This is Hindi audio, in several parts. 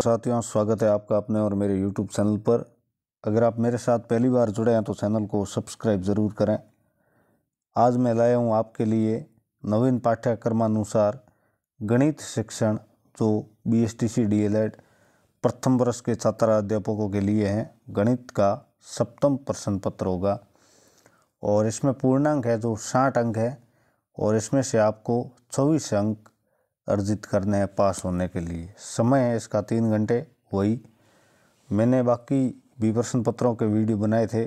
साथियों स्वागत है आपका अपने और मेरे यूट्यूब चैनल पर अगर आप मेरे साथ पहली बार जुड़े हैं तो चैनल को सब्सक्राइब ज़रूर करें आज मैं लाया हूँ आपके लिए नवीन पाठ्यक्रमानुसार गणित शिक्षण जो B S T C D El Ed प्रथम वर्ष के छात्र अध्यापकों के लिए हैं गणित का सप्तम प्रश्न पत्र होगा और इसमें पूर्णांक है जो साठ अंक है और इसमें से आपको चौबीस अंक अर्जित करने हैं पास होने के लिए समय है इसका तीन घंटे वही मैंने बाकी भी प्रश्न पत्रों के वीडियो बनाए थे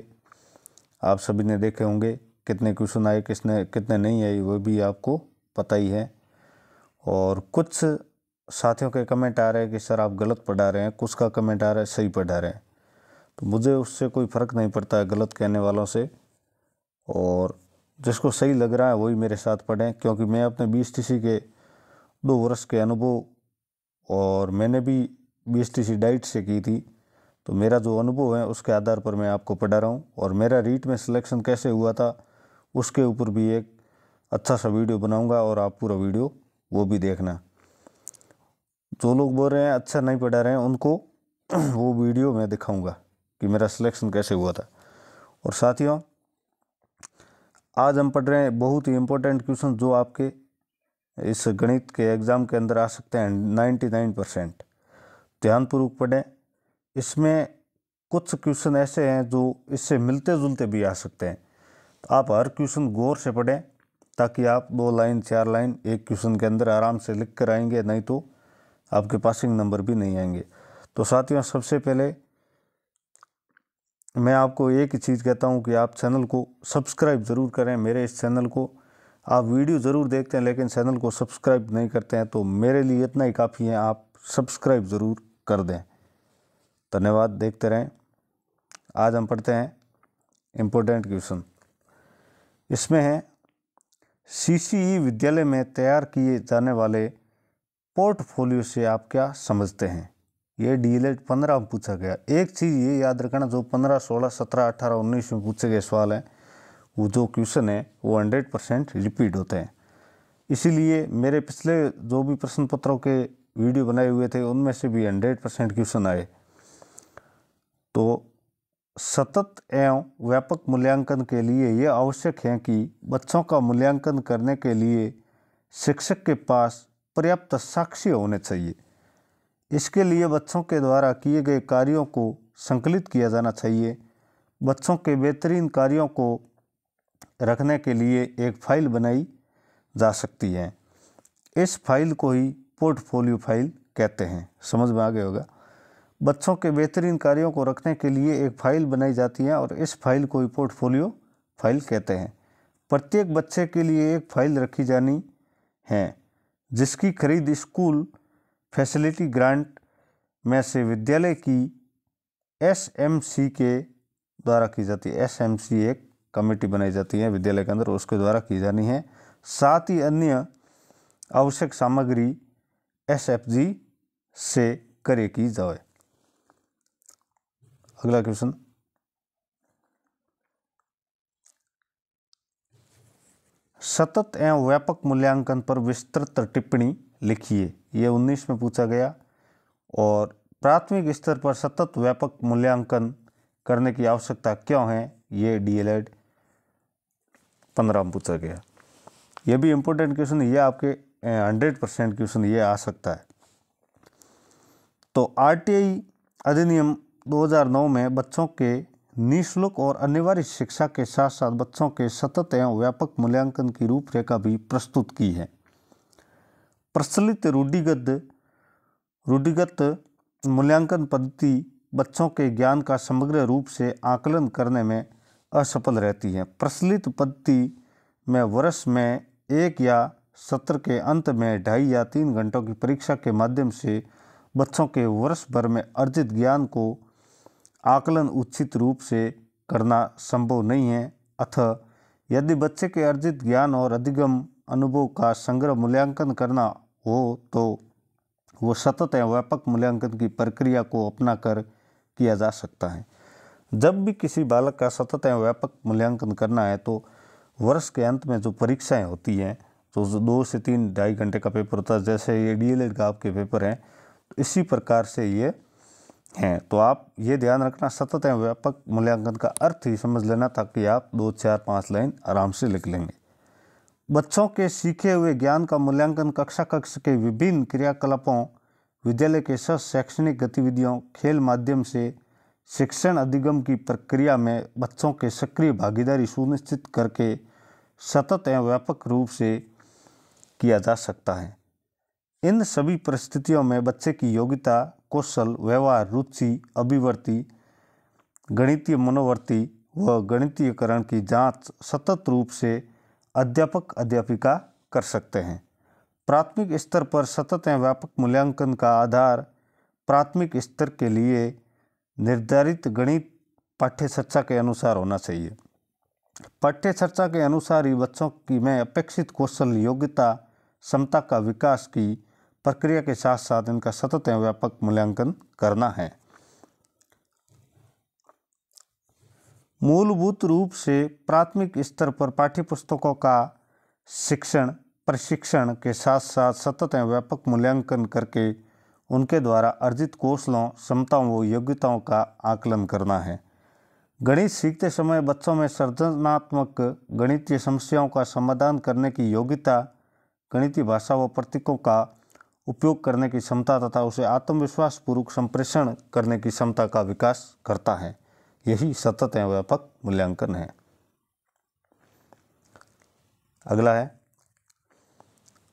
आप सभी ने देखे होंगे कितने क्वेश्चन आए किसने कितने नहीं आए वो भी आपको पता ही है और कुछ साथियों के कमेंट आ रहे हैं कि सर आप गलत पढ़ा रहे हैं कुछ का कमेंट आ रहा है सही पढ़ा रहे हैं तो मुझे उससे कोई फ़र्क नहीं पड़ता है गलत कहने वालों से और जिसको सही लग रहा है वही मेरे साथ पढ़ें क्योंकि मैं अपने बीस टीसी के दो वर्ष के अनुभव और मैंने भी B S T C DIET से की थी तो मेरा जो अनुभव है उसके आधार पर मैं आपको पढ़ा रहा हूँ और मेरा रीट में सिलेक्शन कैसे हुआ था उसके ऊपर भी एक अच्छा सा वीडियो बनाऊँगा और आप पूरा वीडियो वो भी देखना जो लोग बोल रहे हैं अच्छा नहीं पढ़ा रहे हैं उनको वो वीडियो मैं दिखाऊँगा कि मेरा सिलेक्शन कैसे हुआ था और साथियों आज हम पढ़ रहे हैं बहुत ही इम्पोर्टेंट क्वेश्चन जो आपके इस गणित के एग्ज़ाम के अंदर आ सकते हैं नाइन्टी नाइन परसेंट ध्यानपूर्वक पढ़ें इसमें कुछ क्वेश्चन ऐसे हैं जो इससे मिलते जुलते भी आ सकते हैं आप हर क्वेश्चन गौर से पढ़ें ताकि आप दो लाइन चार लाइन एक क्वेश्चन के अंदर आराम से लिख कर आएंगे नहीं तो आपके पासिंग नंबर भी नहीं आएंगे तो साथियों सबसे पहले मैं आपको एक ही चीज़ कहता हूँ कि आप चैनल को सब्सक्राइब ज़रूर करें मेरे इस चैनल को आप वीडियो ज़रूर देखते हैं लेकिन चैनल को सब्सक्राइब नहीं करते हैं तो मेरे लिए इतना ही काफ़ी है आप सब्सक्राइब ज़रूर कर दें धन्यवाद देखते रहें आज हम पढ़ते हैं इम्पोर्टेंट क्वेश्चन इसमें है सी विद्यालय में तैयार किए जाने वाले पोर्टफोलियो से आप क्या समझते हैं ये डी एल एड पंद्रह में पूछा गया एक चीज़ ये याद रखना जो पंद्रह सोलह सत्रह अठारह उन्नीस में पूछे गए सवाल हैं वो जो क्वेश्चन है वो हंड्रेड परसेंट रिपीट होते हैं इसीलिए मेरे पिछले जो भी प्रश्न पत्रों के वीडियो बनाए हुए थे उनमें से भी हंड्रेड परसेंट क्वेश्चन आए तो सतत एवं व्यापक मूल्यांकन के लिए यह आवश्यक है कि बच्चों का मूल्यांकन करने के लिए शिक्षक के पास पर्याप्त साक्ष्य होने चाहिए इसके लिए बच्चों के द्वारा किए गए कार्यों को संकलित किया जाना चाहिए बच्चों के बेहतरीन कार्यों को रखने के लिए एक फाइल बनाई जा सकती है इस फाइल को ही पोर्टफोलियो फाइल कहते हैं समझ में आ गया होगा बच्चों के बेहतरीन कार्यों को रखने के लिए एक फाइल बनाई जाती है और इस फाइल को ही पोर्टफोलियो फाइल कहते हैं प्रत्येक बच्चे के लिए एक फाइल रखी जानी है जिसकी खरीद स्कूल फैसिलिटी ग्रांट में से विद्यालय की एसएमसी के द्वारा की जाती है एसएमसी एक कमेटी बनाई जाती है विद्यालय के अंदर उसके द्वारा की जानी है साथ ही अन्य आवश्यक सामग्री एस एफ जी से करे की जाए अगला क्वेश्चन सतत एवं व्यापक मूल्यांकन पर विस्तृत टिप्पणी लिखिए यह उन्नीस में पूछा गया और प्राथमिक स्तर पर सतत व्यापक मूल्यांकन करने की आवश्यकता क्यों है ये डीएलएड पंद्रह में पूछा गया ये भी इम्पोर्टेंट क्वेश्चन ये आपके हंड्रेड परसेंट क्वेश्चन ये आ सकता है तो आरटीआई अधिनियम 2009 में बच्चों के निःशुल्क और अनिवार्य शिक्षा के साथ साथ बच्चों के सतत एवं व्यापक मूल्यांकन की रूपरेखा भी प्रस्तुत की है प्रचलित रूढ़िगत रूढ़िगत मूल्यांकन पद्धति बच्चों के ज्ञान का समग्र रूप से आकलन करने में असफल रहती है प्रचलित पद्धति में वर्ष में एक या सत्र के अंत में ढाई या तीन घंटों की परीक्षा के माध्यम से बच्चों के वर्ष भर में अर्जित ज्ञान को आकलन उचित रूप से करना संभव नहीं है अतः यदि बच्चे के अर्जित ज्ञान और अधिगम अनुभव का संग्रह मूल्यांकन करना हो तो वो सतत एवं व्यापक मूल्यांकन की प्रक्रिया को अपनाकर किया जा सकता है जब भी किसी बालक का सतत एवं व्यापक मूल्यांकन करना है तो वर्ष के अंत में जो परीक्षाएं होती हैं तो दो से तीन ढाई घंटे का पेपर होता है जैसे ये डी एल का आपके पेपर हैं तो इसी प्रकार से ये हैं तो आप ये ध्यान रखना सतत एवं व्यापक मूल्यांकन का अर्थ ही समझ लेना ताकि आप दो चार पाँच लाइन आराम से लिख लेंगे बच्चों के सीखे हुए ज्ञान का मूल्यांकन कक्षा कक्ष के विभिन्न क्रियाकलापों विद्यालय के सशैक्षणिक शैक्षणिक गतिविधियों खेल माध्यम से शिक्षण अधिगम की प्रक्रिया में बच्चों के सक्रिय भागीदारी सुनिश्चित करके सतत एवं व्यापक रूप से किया जा सकता है इन सभी परिस्थितियों में बच्चे की योग्यता कौशल व्यवहार रुचि अभिवर्ती गणितीय मनोवर्ती व गणितीयकरण की जांच सतत रूप से अध्यापक अध्यापिका कर सकते हैं प्राथमिक स्तर पर सतत एवं व्यापक मूल्यांकन का आधार प्राथमिक स्तर के लिए निर्धारित गणित पाठ्य चर्चा के अनुसार होना चाहिए पाठ्य चर्चा के अनुसार ही बच्चों की में अपेक्षित कौशल योग्यता क्षमता का विकास की प्रक्रिया के साथ साथ इनका सतत एवं व्यापक मूल्यांकन करना है मूलभूत रूप से प्राथमिक स्तर पर पाठ्यपुस्तकों का शिक्षण प्रशिक्षण के साथ साथ सतत एवं व्यापक मूल्यांकन करके उनके द्वारा अर्जित कौशलों क्षमताओं व योग्यताओं का आकलन करना है गणित सीखते समय बच्चों में सृजनात्मक गणितीय समस्याओं का समाधान करने की योग्यता गणितीय भाषा व प्रतीकों का उपयोग करने की क्षमता तथा उसे आत्मविश्वास पूर्वक संप्रेषण करने की क्षमता का विकास करता है यही सतत एवं व्यापक मूल्यांकन है अगला है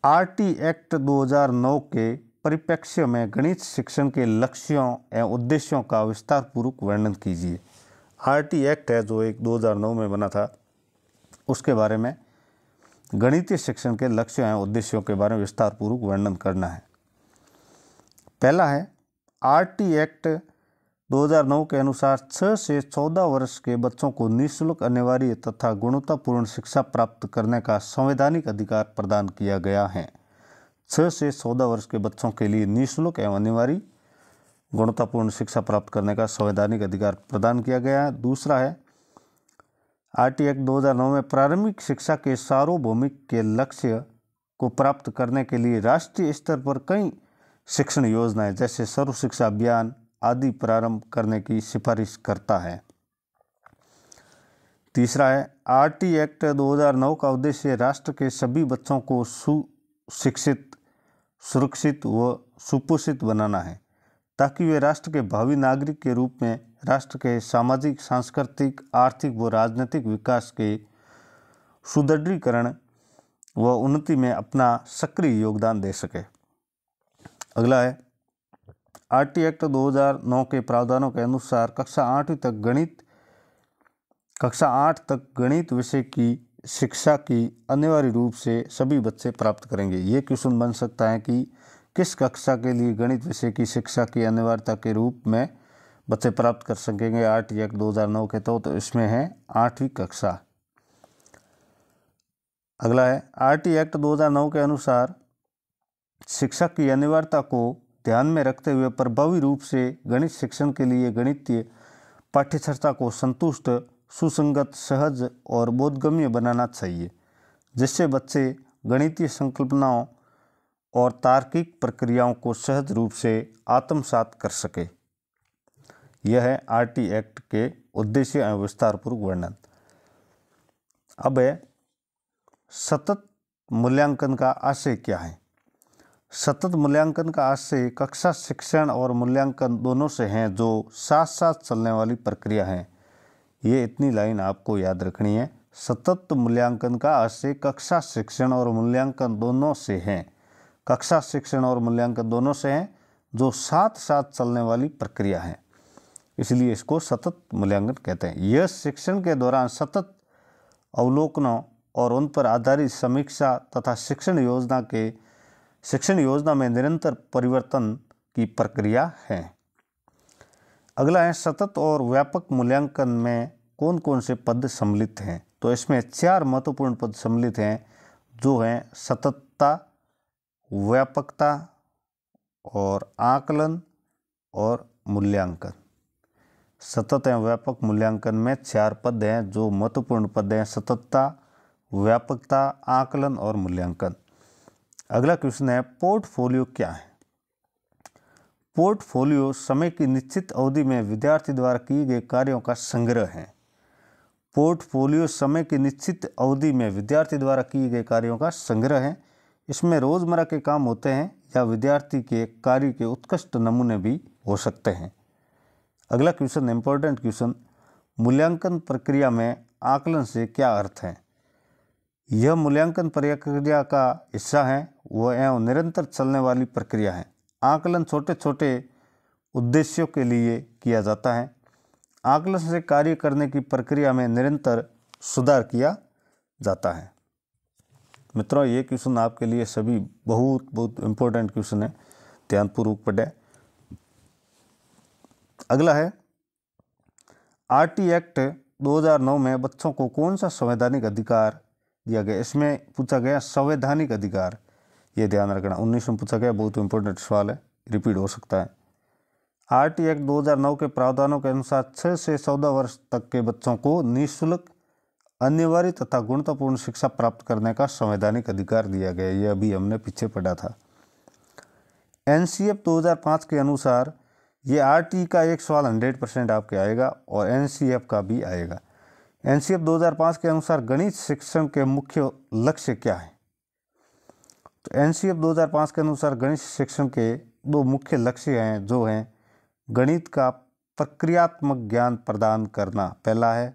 आरटी एक्ट 2009 के परिप्रेक्ष्य में गणित शिक्षण के लक्ष्यों एवं उद्देश्यों का विस्तार पूर्वक वर्णन कीजिए आरटी एक्ट है जो एक 2009 में बना था उसके बारे में गणितीय शिक्षण के लक्ष्यों एवं उद्देश्यों के बारे में विस्तार पूर्वक वर्णन करना है पहला है आरटी एक्ट 2009 के अनुसार 6 से 14 वर्ष के बच्चों को निःशुल्क अनिवार्य तथा गुणवत्तापूर्ण शिक्षा प्राप्त करने का संवैधानिक अधिकार प्रदान किया गया है छः से चौदह वर्ष के बच्चों के लिए निःशुल्क एवं अनिवार्य गुणवत्तापूर्ण शिक्षा प्राप्त करने का संवैधानिक अधिकार प्रदान किया गया है दूसरा है आर टी एक्ट दो में प्रारंभिक शिक्षा के सार्वभौमिक के लक्ष्य को प्राप्त करने के लिए राष्ट्रीय स्तर पर कई शिक्षण योजनाएं जैसे सर्व शिक्षा अभियान आदि प्रारंभ करने की सिफारिश करता है तीसरा है आर टी एक्ट 2009 का उद्देश्य राष्ट्र के सभी बच्चों को सुशिक्षित सुरक्षित व सुपोषित बनाना है ताकि वे राष्ट्र के भावी नागरिक के रूप में राष्ट्र के सामाजिक सांस्कृतिक आर्थिक व राजनीतिक विकास के सुदृढ़ीकरण व उन्नति में अपना सक्रिय योगदान दे सके अगला है आरटी एक्ट 2009 के प्रावधानों के अनुसार कक्षा आठवीं तक गणित कक्षा आठ तक गणित विषय की शिक्षा की अनिवार्य रूप से सभी बच्चे प्राप्त करेंगे ये क्वेश्चन बन सकता है कि किस कक्षा के लिए गणित विषय की शिक्षा की अनिवार्यता के रूप में बच्चे प्राप्त कर सकेंगे आठ एक दो हज़ार नौ के तो, तो इसमें है आठवीं कक्षा अगला है टी एक्ट 2009 के अनुसार शिक्षा की अनिवार्यता को ध्यान में रखते हुए प्रभावी रूप से गणित शिक्षण के लिए गणितीय पाठ्यचर्ता को संतुष्ट सुसंगत सहज और बोधगम्य बनाना चाहिए जिससे बच्चे गणितीय संकल्पनाओं और तार्किक प्रक्रियाओं को सहज रूप से आत्मसात कर सके यह है आरटी एक्ट के उद्देश्य एवं विस्तारपूर्वक वर्णन अब है सतत मूल्यांकन का आशय क्या है सतत मूल्यांकन का आशय कक्षा शिक्षण और मूल्यांकन दोनों से हैं जो साथ साथ चलने वाली प्रक्रिया हैं ये इतनी लाइन आपको याद रखनी है सतत मूल्यांकन का आशय कक्षा शिक्षण और मूल्यांकन दोनों से हैं कक्षा शिक्षण और मूल्यांकन दोनों से हैं जो साथ साथ चलने वाली प्रक्रिया है इसलिए इसको सतत मूल्यांकन कहते हैं यह शिक्षण के दौरान सतत अवलोकनों और उन पर आधारित समीक्षा तथा शिक्षण योजना के शिक्षण योजना में निरंतर परिवर्तन की प्रक्रिया है अगला है सतत और व्यापक मूल्यांकन में कौन कौन से पद सम्मिलित हैं तो इसमें चार महत्वपूर्ण पद सम्मिलित हैं जो हैं सततता व्यापकता और आकलन और मूल्यांकन सतत एवं व्यापक मूल्यांकन में चार पद हैं जो महत्वपूर्ण पद हैं सततता व्यापकता आकलन और मूल्यांकन अगला क्वेश्चन है पोर्टफोलियो क्या है पोर्टफोलियो समय की निश्चित अवधि में विद्यार्थी द्वारा किए गए कार्यों का संग्रह है पोर्टफोलियो समय की निश्चित अवधि में विद्यार्थी द्वारा किए गए कार्यों का संग्रह है इसमें रोज़मर्रा के काम होते हैं या विद्यार्थी के कार्य के उत्कृष्ट नमूने भी हो सकते हैं अगला क्वेश्चन इंपॉर्टेंट क्वेश्चन मूल्यांकन प्रक्रिया में आकलन से क्या अर्थ है यह मूल्यांकन प्रक्रिया का हिस्सा है वह एवं निरंतर चलने वाली प्रक्रिया है आकलन छोटे छोटे उद्देश्यों के लिए किया जाता है आकलन से कार्य करने की प्रक्रिया में निरंतर सुधार किया जाता है मित्रों ये क्वेश्चन आपके लिए सभी बहुत बहुत इम्पोर्टेंट क्वेश्चन है ध्यानपूर्वक पढ़े अगला है आरटी एक्ट 2009 में बच्चों को कौन सा संवैधानिक अधिकार दिया गया इसमें पूछा गया संवैधानिक अधिकार ये ध्यान रखना उन्नीस में पूछा गया बहुत इंपॉर्टेंट सवाल है रिपीट हो सकता है आर टी एक्ट दो के प्रावधानों के अनुसार छः से चौदह वर्ष तक के बच्चों को निःशुल्क अनिवार्य तथा गुणतापूर्ण शिक्षा प्राप्त करने का संवैधानिक अधिकार दिया गया यह अभी हमने पीछे पढ़ा था एन सी एफ दो हज़ार पाँच के अनुसार ये आर टी का एक सवाल हंड्रेड परसेंट आपके आएगा और एन सी एफ का भी आएगा एन सी एफ दो हज़ार पाँच के अनुसार गणित शिक्षण के मुख्य लक्ष्य क्या है तो एन सी एफ दो हज़ार पाँच के अनुसार गणित शिक्षण के दो मुख्य लक्ष्य हैं जो हैं गणित का प्रक्रियात्मक ज्ञान प्रदान करना पहला है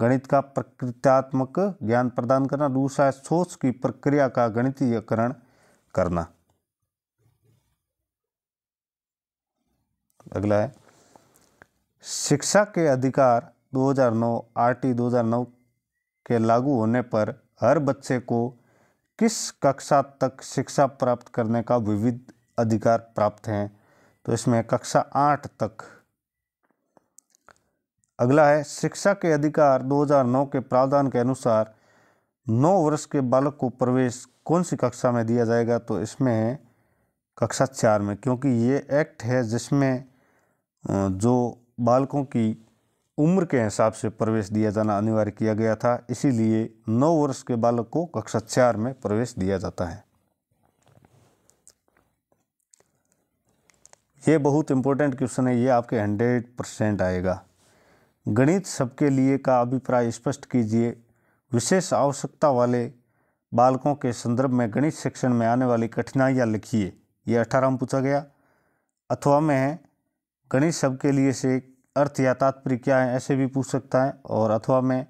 गणित का प्रकृत्यात्मक ज्ञान प्रदान करना दूसरा है सोच की प्रक्रिया का गणितीयकरण करना अगला है शिक्षा के अधिकार 2009 आरटी 2009 के लागू होने पर हर बच्चे को किस कक्षा तक शिक्षा प्राप्त करने का विविध अधिकार प्राप्त हैं तो इसमें कक्षा आठ तक अगला है शिक्षा के अधिकार 2009 के प्रावधान के अनुसार 9 वर्ष के बालक को प्रवेश कौन सी कक्षा में दिया जाएगा तो इसमें है कक्षा चार में क्योंकि ये एक्ट है जिसमें जो बालकों की उम्र के हिसाब से प्रवेश दिया जाना अनिवार्य किया गया था इसीलिए नौ वर्ष के बालक को कक्षा चार में प्रवेश दिया जाता है ये बहुत इंपॉर्टेंट क्वेश्चन है ये आपके हंड्रेड परसेंट आएगा गणित सबके लिए का अभिप्राय स्पष्ट कीजिए विशेष आवश्यकता वाले बालकों के संदर्भ में गणित सेक्शन में आने वाली कठिनाइयाँ लिखिए यह अठारह में पूछा गया अथवा में गणित सबके लिए से अर्थ या तात्पर्य क्या है ऐसे भी पूछ सकता है और अथवा में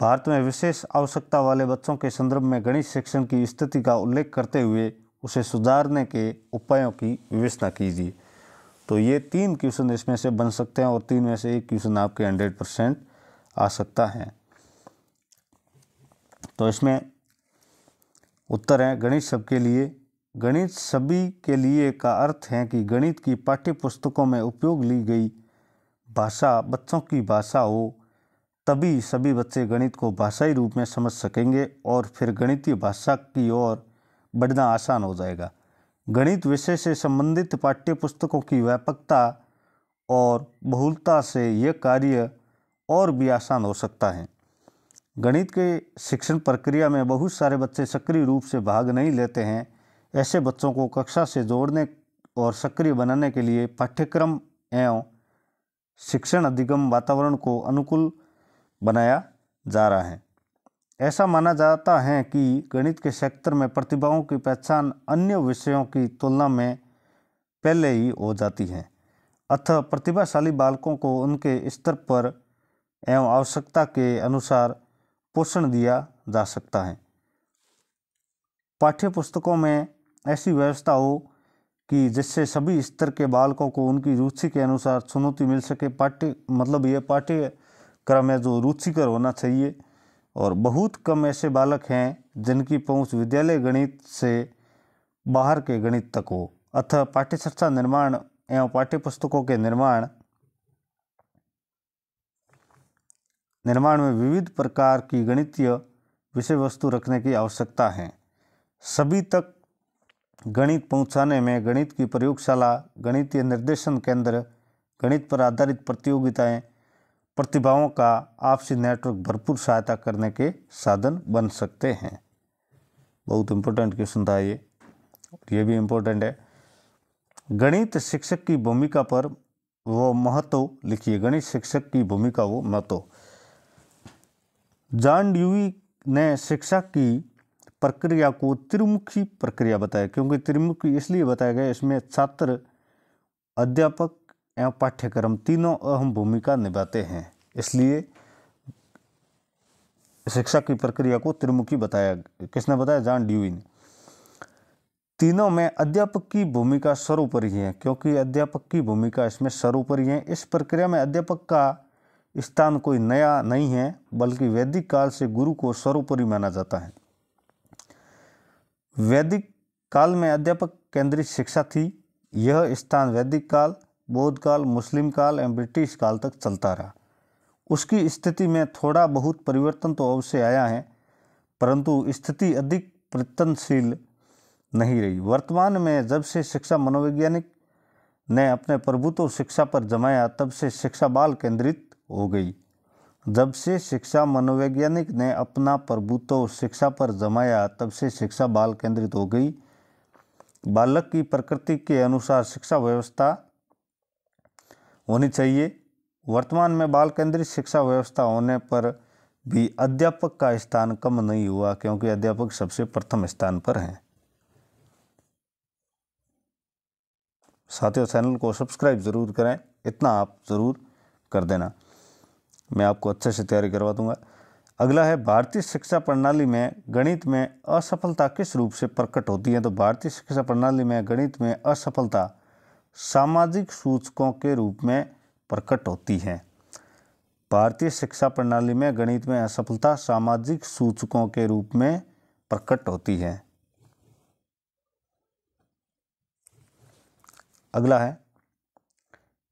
भारत में विशेष आवश्यकता वाले बच्चों के संदर्भ में गणित शिक्षण की स्थिति का उल्लेख करते हुए उसे सुधारने के उपायों की विवेचना कीजिए तो ये तीन क्वेश्चन इसमें से बन सकते हैं और तीन में से एक क्वेश्चन आपके हंड्रेड परसेंट आ सकता है तो इसमें उत्तर है गणित सबके लिए गणित सभी के लिए का अर्थ है कि गणित की पाठ्य पुस्तकों में उपयोग ली गई भाषा बच्चों की भाषा हो तभी सभी बच्चे गणित को भाषाई रूप में समझ सकेंगे और फिर गणितीय भाषा की ओर बढ़ना आसान हो जाएगा गणित विषय से संबंधित पाठ्य पुस्तकों की व्यापकता और बहुलता से यह कार्य और भी आसान हो सकता है गणित के शिक्षण प्रक्रिया में बहुत सारे बच्चे सक्रिय रूप से भाग नहीं लेते हैं ऐसे बच्चों को कक्षा से जोड़ने और सक्रिय बनाने के लिए पाठ्यक्रम एवं शिक्षण अधिगम वातावरण को अनुकूल बनाया जा रहा है ऐसा माना जाता है कि गणित के सेक्टर में प्रतिभाओं की पहचान अन्य विषयों की तुलना में पहले ही हो जाती है अतः प्रतिभाशाली बालकों को उनके स्तर पर एवं आवश्यकता के अनुसार पोषण दिया जा सकता है पाठ्य पुस्तकों में ऐसी व्यवस्था हो कि जिससे सभी स्तर के बालकों को उनकी रुचि के अनुसार चुनौती मिल सके पाठ्य मतलब ये पाठ्यक्रम है जो रुचिकर होना चाहिए और बहुत कम ऐसे बालक हैं जिनकी पहुंच विद्यालय गणित से बाहर के गणित तक हो अतः पाठ्य चर्चा निर्माण एवं पाठ्य पुस्तकों के निर्माण निर्माण में विविध प्रकार की गणितीय विषय वस्तु रखने की आवश्यकता है सभी तक गणित पहुंचाने में गणित की प्रयोगशाला गणितीय निर्देशन केंद्र गणित पर आधारित प्रतियोगिताएं प्रतिभाओं का आपसी नेटवर्क भरपूर सहायता करने के साधन बन सकते हैं बहुत इम्पोर्टेंट क्वेश्चन था ये ये भी इम्पोर्टेंट है गणित शिक्षक की भूमिका पर वो महत्व लिखिए गणित शिक्षक की भूमिका वो महत्व जॉन ड्यूवी ने शिक्षा की प्रक्रिया को त्रिमुखी प्रक्रिया बताया क्योंकि त्रिमुखी इसलिए बताया गया इसमें छात्र अध्यापक एवं पाठ्यक्रम तीनों अहम भूमिका निभाते हैं इसलिए शिक्षा की प्रक्रिया को त्रिमुखी बताया किसने बताया जान ड्यूई ने तीनों में अध्यापक की भूमिका सर्वोपरि है क्योंकि अध्यापक की भूमिका इसमें सर्वोपरि है इस प्रक्रिया में अध्यापक का स्थान कोई नया नहीं है बल्कि वैदिक काल से गुरु को सर्वोपरि माना जाता है वैदिक काल में अध्यापक केंद्रित शिक्षा थी यह स्थान वैदिक काल बौद्ध काल मुस्लिम काल एवं ब्रिटिश काल तक चलता रहा उसकी स्थिति में थोड़ा बहुत परिवर्तन तो अवश्य आया है परंतु स्थिति अधिक प्रतनशील नहीं रही वर्तमान में जब से शिक्षा मनोवैज्ञानिक ने अपने प्रभुत्व शिक्षा पर जमाया तब से शिक्षा बाल केंद्रित हो गई जब से शिक्षा मनोवैज्ञानिक ने अपना प्रभुत्व शिक्षा पर जमाया तब से शिक्षा बाल केंद्रित हो गई बालक की प्रकृति के अनुसार शिक्षा व्यवस्था होनी चाहिए वर्तमान में बाल केंद्रित शिक्षा व्यवस्था होने पर भी अध्यापक का स्थान कम नहीं हुआ क्योंकि अध्यापक सबसे प्रथम स्थान पर हैं साथियों चैनल को सब्सक्राइब ज़रूर करें इतना आप ज़रूर कर देना मैं आपको अच्छे से तैयारी करवा दूंगा अगला है भारतीय शिक्षा प्रणाली में गणित में असफलता किस रूप से प्रकट होती है तो भारतीय शिक्षा प्रणाली में गणित में असफलता सामाजिक सूचकों के रूप में प्रकट होती है भारतीय शिक्षा प्रणाली में गणित में असफलता सामाजिक सूचकों के रूप में प्रकट होती है अगला है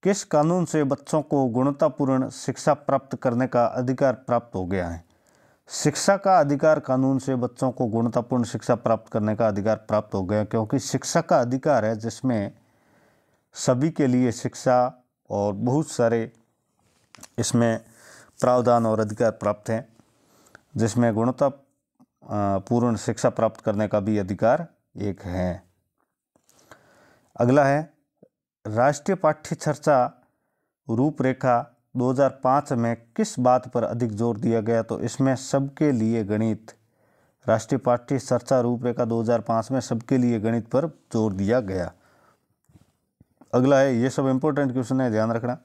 किस कानून से बच्चों को गुणतापूर्ण शिक्षा प्राप्त करने का अधिकार प्राप्त हो गया है शिक्षा का अधिकार कानून से बच्चों को गुणतापूर्ण शिक्षा प्राप्त करने का अधिकार प्राप्त हो गया क्योंकि शिक्षा का अधिकार है जिसमें सभी के लिए शिक्षा और बहुत सारे इसमें प्रावधान और अधिकार प्राप्त हैं जिसमें गुणता पूर्ण शिक्षा प्राप्त करने का भी अधिकार एक है अगला है राष्ट्रीय पाठ्य चर्चा रूपरेखा 2005 में किस बात पर अधिक जोर दिया गया तो इसमें सबके लिए गणित राष्ट्रीय पाठ्य चर्चा रूपरेखा 2005 में सबके लिए गणित पर जोर दिया गया अगला है ये सब इंपॉर्टेंट क्वेश्चन है ध्यान रखना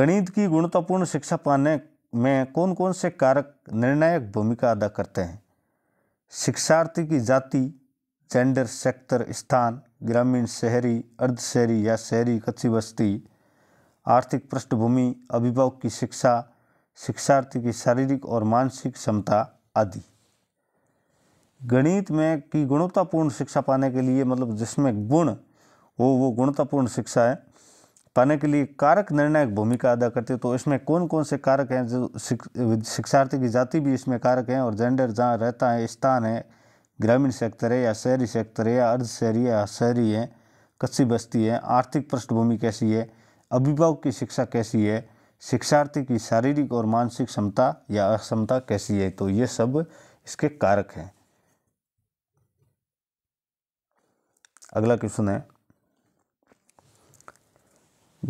गणित की गुणतापूर्ण शिक्षा पाने में कौन कौन से कारक निर्णायक भूमिका अदा करते हैं शिक्षार्थी की जाति जेंडर सेक्टर स्थान ग्रामीण शहरी अर्ध शहरी या शहरी कच्ची बस्ती आर्थिक पृष्ठभूमि अभिभावक की शिक्षा शिक्षार्थी की शारीरिक और मानसिक क्षमता आदि गणित में की गुणवत्तापूर्ण शिक्षा पाने के लिए मतलब जिसमें गुण हो वो गुणवत्तापूर्ण शिक्षा है पाने के लिए कारक निर्णायक भूमिका अदा करते हैं तो इसमें कौन कौन से कारक हैं जो शिक्षार्थी की जाति भी इसमें कारक हैं और जेंडर जहाँ रहता है स्थान है ग्रामीण सेक्टर है या शहरी सेक्टर है या अर्ध शहरी या शहरी है कच्ची बस्ती है आर्थिक पृष्ठभूमि कैसी है अभिभावक की शिक्षा कैसी है शिक्षार्थी की शारीरिक और मानसिक क्षमता या अक्षमता कैसी है तो ये सब इसके कारक हैं अगला क्वेश्चन है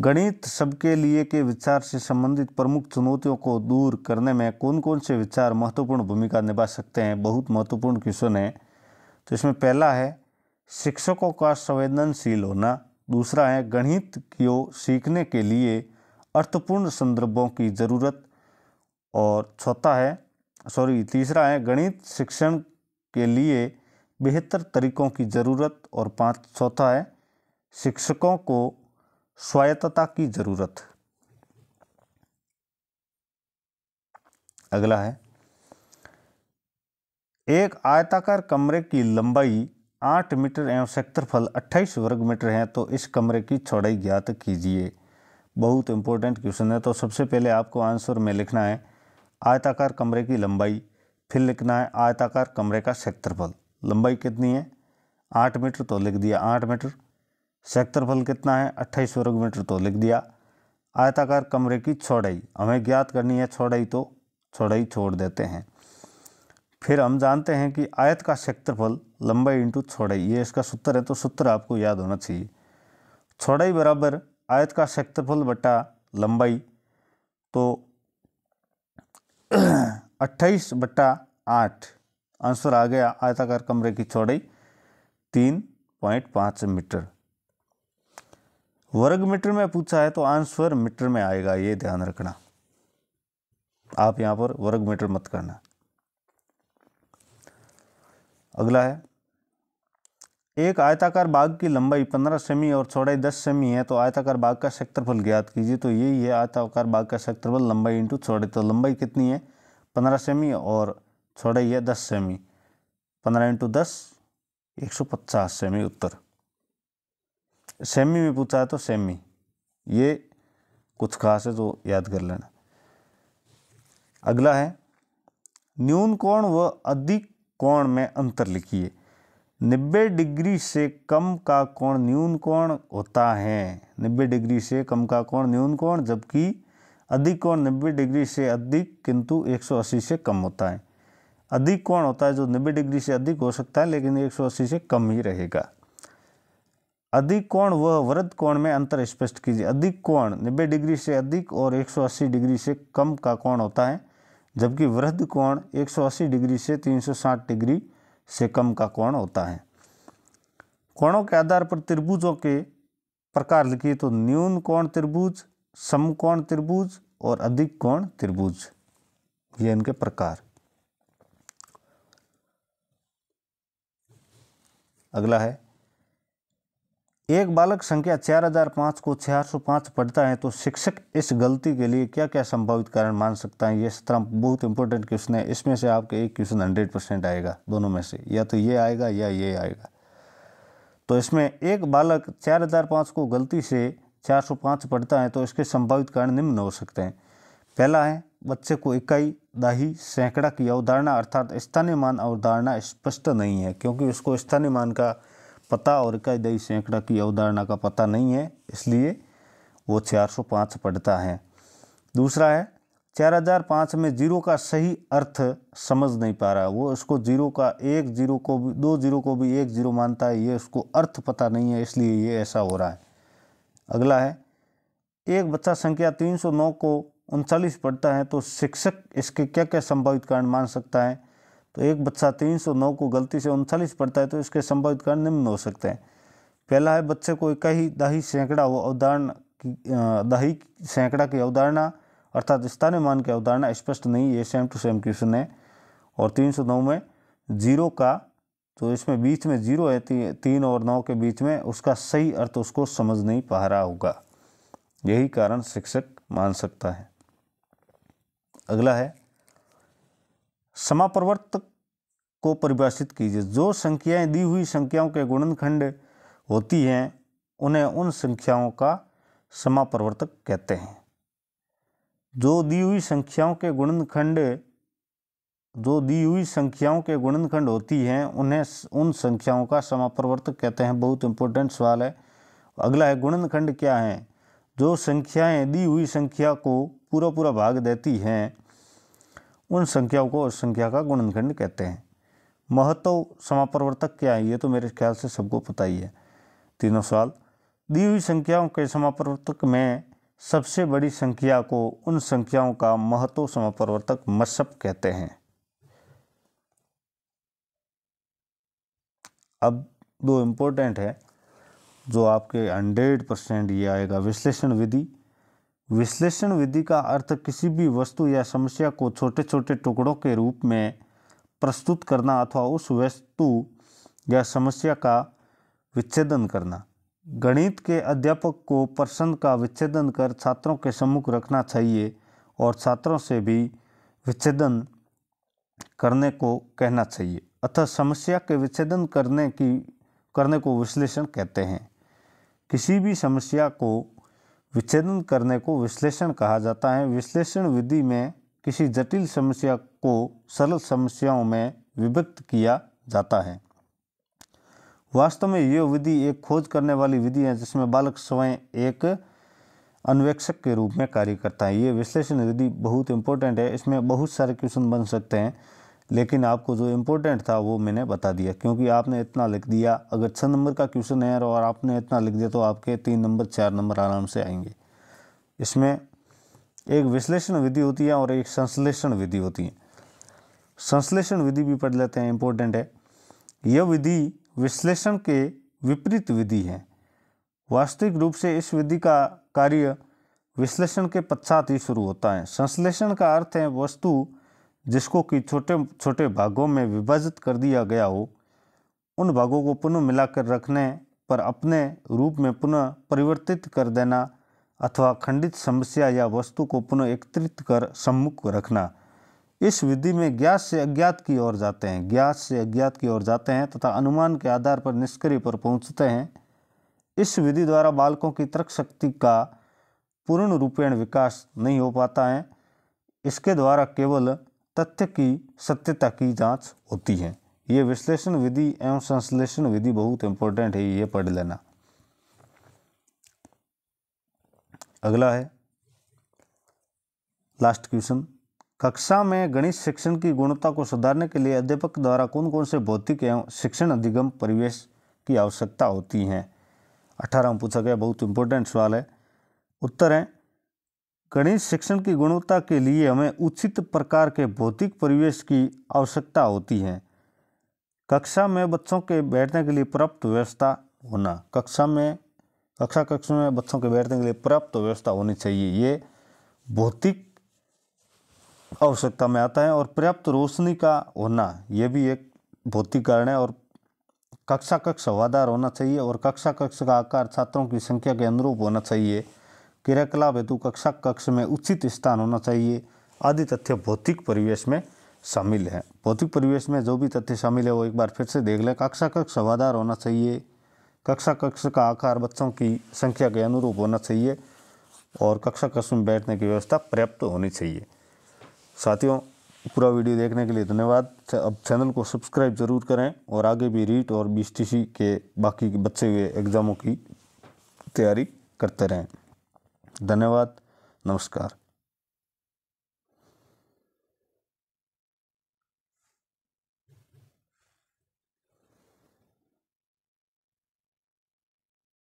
गणित सबके लिए के विचार से संबंधित प्रमुख चुनौतियों को दूर करने में कौन कौन से विचार महत्वपूर्ण भूमिका निभा सकते हैं बहुत महत्वपूर्ण क्वेश्चन है तो इसमें पहला है शिक्षकों का संवेदनशील होना दूसरा है गणित को सीखने के लिए अर्थपूर्ण संदर्भों की ज़रूरत और चौथा है सॉरी तीसरा है गणित शिक्षण के लिए बेहतर तरीकों की ज़रूरत और पाँच चौथा है शिक्षकों को स्वायत्तता की जरूरत अगला है एक आयताकार कमरे की लंबाई आठ मीटर एवं सेक्टरफल अट्ठाईस वर्ग मीटर है तो इस कमरे की चौड़ाई ज्ञात कीजिए बहुत इंपॉर्टेंट क्वेश्चन है तो सबसे पहले आपको आंसर में लिखना है आयताकार कमरे की लंबाई फिर लिखना है आयताकार कमरे का सेक्टरफल लंबाई कितनी है आठ मीटर तो लिख दिया आठ मीटर क्षेत्रफल कितना है अट्ठाईस वर्ग मीटर तो लिख दिया आयताकार कमरे की चौड़ाई हमें ज्ञात करनी है चौड़ाई तो चौड़ाई छोड़ देते हैं फिर हम जानते हैं कि आयत का क्षेत्रफल लंबाई इंटू छोड़ाई ये इसका सूत्र है तो सूत्र आपको याद होना चाहिए छोड़ाई बराबर आयत का क्षेत्रफल बटा लंबाई तो अट्ठाईस बटा आठ आंसर आ गया आयताकार कमरे की चौड़ाई तीन पॉइंट पाँच मीटर वर्ग मीटर में पूछा है तो आंसर मीटर में आएगा ये ध्यान रखना आप यहाँ पर वर्ग मीटर मत करना अगला है एक आयताकार बाग की लंबाई 15 सेमी और चौड़ाई 10 सेमी है तो आयताकार बाग का क्षेत्रफल ज्ञात कीजिए तो यही है आयताकार बाग का क्षेत्रफल लंबाई इंटू चौड़ाई तो लंबाई कितनी है 15 सेमी और चौड़ाई है 10 सेमी 15 इंटू दस एक सेमी उत्तर सेमी में पूछा है तो सेमी ये कुछ खास है जो तो याद कर लेना अगला है न्यून कोण व अधिक कोण में अंतर लिखिए नब्बे डिग्री से कम का कोण न्यून कोण होता है नब्बे डिग्री से कम का कोण न्यून कोण जबकि अधिक कोण नब्बे डिग्री से अधिक किंतु 180 से कम होता है अधिक कोण होता है जो नब्बे डिग्री से अधिक हो सकता है लेकिन 180 से कम ही रहेगा अधिक कोण वह वृद्ध कोण में अंतर स्पष्ट कीजिए अधिक कोण नब्बे डिग्री से अधिक और 180 डिग्री से कम का कोण होता है जबकि वृद्ध कोण 180 डिग्री से 360 डिग्री से कम का कोण होता है कोणों के आधार पर त्रिभुजों के प्रकार लिखिए तो न्यून कोण त्रिभुज समकोण त्रिभुज और अधिक कोण त्रिभुज ये इनके प्रकार अगला है एक बालक संख्या चार हजार पाँच को चार सौ पाँच पढ़ता है तो शिक्षक इस गलती के लिए क्या क्या संभावित कारण मान सकता है ये सत्रह बहुत इंपॉर्टेंट क्वेश्चन है इसमें से आपके एक क्वेश्चन हंड्रेड परसेंट आएगा दोनों में से या तो ये आएगा या ये आएगा तो इसमें एक बालक चार हजार पाँच को गलती से चार सौ पाँच पढ़ता है तो इसके संभावित कारण निम्न हो सकते हैं पहला है बच्चे को इकाई दाही सैकड़ा की अवधारणा अर्थात स्थानीय मान अवधारणा स्पष्ट नहीं है क्योंकि उसको स्थानीय मान का पता और इकाई दई सैकड़ा की अवधारणा का पता नहीं है इसलिए वो 405 पढ़ता है दूसरा है 4005 में जीरो का सही अर्थ समझ नहीं पा रहा वो इसको जीरो का एक जीरो को भी दो जीरो को भी एक जीरो मानता है ये उसको अर्थ पता नहीं है इसलिए ये ऐसा हो रहा है अगला है एक बच्चा संख्या 309 को उनचालीस पढ़ता है तो शिक्षक इसके क्या क्या संभावित कारण मान सकता है तो एक बच्चा 309 को गलती से उनचालीस पढ़ता है तो इसके संभावित कारण निम्न हो सकते हैं पहला है बच्चे को इकाई दाही सैकड़ा वो अवधारणा की दाही सैकड़ा की अवधारणा अर्थात स्थानीय मान की अवधारणा स्पष्ट नहीं है सेम टू सेम क्वेश्चन है और 309 में जीरो का तो इसमें बीच में जीरो है ती, तीन और नौ के बीच में उसका सही अर्थ उसको समझ नहीं पा रहा होगा यही कारण शिक्षक मान सकता है अगला है समाप्रवर्तक को परिभाषित कीजिए जो संख्याएं दी हुई संख्याओं के गुणनखंड होती हैं उन्हें उन संख्याओं का समाप्रवर्तक कहते हैं जो दी हुई संख्याओं के गुणनखंड जो दी हुई संख्याओं के गुणनखंड होती हैं उन्हें उन संख्याओं का समाप्रवर्तक कहते हैं बहुत इंपॉर्टेंट सवाल है अगला है गुणनखंड क्या है जो संख्याएं दी हुई संख्या को पूरा पूरा भाग देती हैं उन संख्याओं को संख्या का गुणनखंड कहते हैं महत्व समापरिवर्तक क्या है ये तो मेरे ख्याल से सबको पता ही है तीनों सवाल दी हुई संख्याओं के समापरिवर्तक में सबसे बड़ी संख्या को उन संख्याओं का महत्व समापरिवर्तक मसप कहते हैं अब दो इम्पोर्टेंट है जो आपके हंड्रेड परसेंट ये आएगा विश्लेषण विधि विश्लेषण विधि का अर्थ किसी भी वस्तु या समस्या को छोटे छोटे टुकड़ों के रूप में प्रस्तुत करना अथवा उस वस्तु या समस्या का विच्छेदन करना गणित के अध्यापक को प्रश्न का विच्छेदन कर छात्रों के सम्मुख रखना चाहिए और छात्रों से भी विच्छेदन करने को कहना चाहिए अतः समस्या के विच्छेदन करने की करने को विश्लेषण कहते हैं किसी भी समस्या को विच्छेदन करने को विश्लेषण कहा जाता है विश्लेषण विधि में किसी जटिल समस्या को सरल समस्याओं में विभक्त किया जाता है वास्तव में यह विधि एक खोज करने वाली विधि है जिसमें बालक स्वयं एक अन्वेक्षक के रूप में कार्य करता है ये विश्लेषण विधि बहुत इंपॉर्टेंट है इसमें बहुत सारे क्वेश्चन बन सकते हैं लेकिन आपको जो इम्पोर्टेंट था वो मैंने बता दिया क्योंकि आपने इतना लिख दिया अगर छः नंबर का क्वेश्चन है और आपने इतना लिख दिया तो आपके तीन नंबर चार नंबर आराम से आएंगे इसमें एक विश्लेषण विधि होती है और एक संश्लेषण विधि होती है संश्लेषण विधि भी पढ़ लेते हैं इम्पोर्टेंट है यह विधि विश्लेषण के विपरीत विधि है वास्तविक रूप से इस विधि का कार्य विश्लेषण के पश्चात ही शुरू होता है संश्लेषण का अर्थ है वस्तु जिसको कि छोटे छोटे भागों में विभाजित कर दिया गया हो उन भागों को पुनः मिलाकर रखने पर अपने रूप में पुनः परिवर्तित कर देना अथवा खंडित समस्या या वस्तु को पुनः एकत्रित कर सम्मुख रखना इस विधि में ज्ञात से अज्ञात की ओर जाते हैं ज्ञात से अज्ञात की ओर जाते हैं तथा अनुमान के आधार पर निष्क्रिय पर पहुंचते हैं इस विधि द्वारा बालकों की तर्क शक्ति का पूर्ण रूपेण विकास नहीं हो पाता है इसके द्वारा केवल तथ्य की सत्यता की जांच होती है ये विश्लेषण विधि एवं संश्लेषण विधि बहुत इंपॉर्टेंट है ये पढ़ लेना अगला है लास्ट क्वेश्चन कक्षा में गणित शिक्षण की गुणवत्ता को सुधारने के लिए अध्यापक द्वारा कौन कौन से भौतिक एवं शिक्षण अधिगम परिवेश की आवश्यकता होती है अठारह में पूछा गया बहुत इंपॉर्टेंट सवाल है उत्तर है गणित शिक्षण की गुणवत्ता के लिए हमें उचित प्रकार के भौतिक परिवेश की आवश्यकता होती है कक्षा में बच्चों के बैठने के लिए पर्याप्त व्यवस्था होना कक्षा में कक्षा कक्ष में बच्चों के बैठने के लिए पर्याप्त व्यवस्था होनी चाहिए ये भौतिक आवश्यकता में आता है और पर्याप्त रोशनी का होना ये भी एक भौतिक कारण है और कक्षा कक्ष हवादार होना चाहिए और कक्षा कक्ष का आकार छात्रों की संख्या के अनुरूप होना चाहिए क्रियाकलाप हेतु कक्षा कक्ष में उचित स्थान होना चाहिए आदि तथ्य भौतिक परिवेश में शामिल है भौतिक परिवेश में जो भी तथ्य शामिल है वो एक बार फिर से देख लें कक्षा कक्ष हवादार होना चाहिए कक्षा कक्ष का आकार बच्चों की संख्या के अनुरूप होना चाहिए और कक्षा कक्ष में बैठने की व्यवस्था पर्याप्त होनी चाहिए साथियों पूरा वीडियो देखने के लिए धन्यवाद अब चैनल को सब्सक्राइब जरूर करें और आगे भी रीट और बी के बाकी बच्चे हुए एग्ज़ामों की तैयारी करते रहें धन्यवाद नमस्कार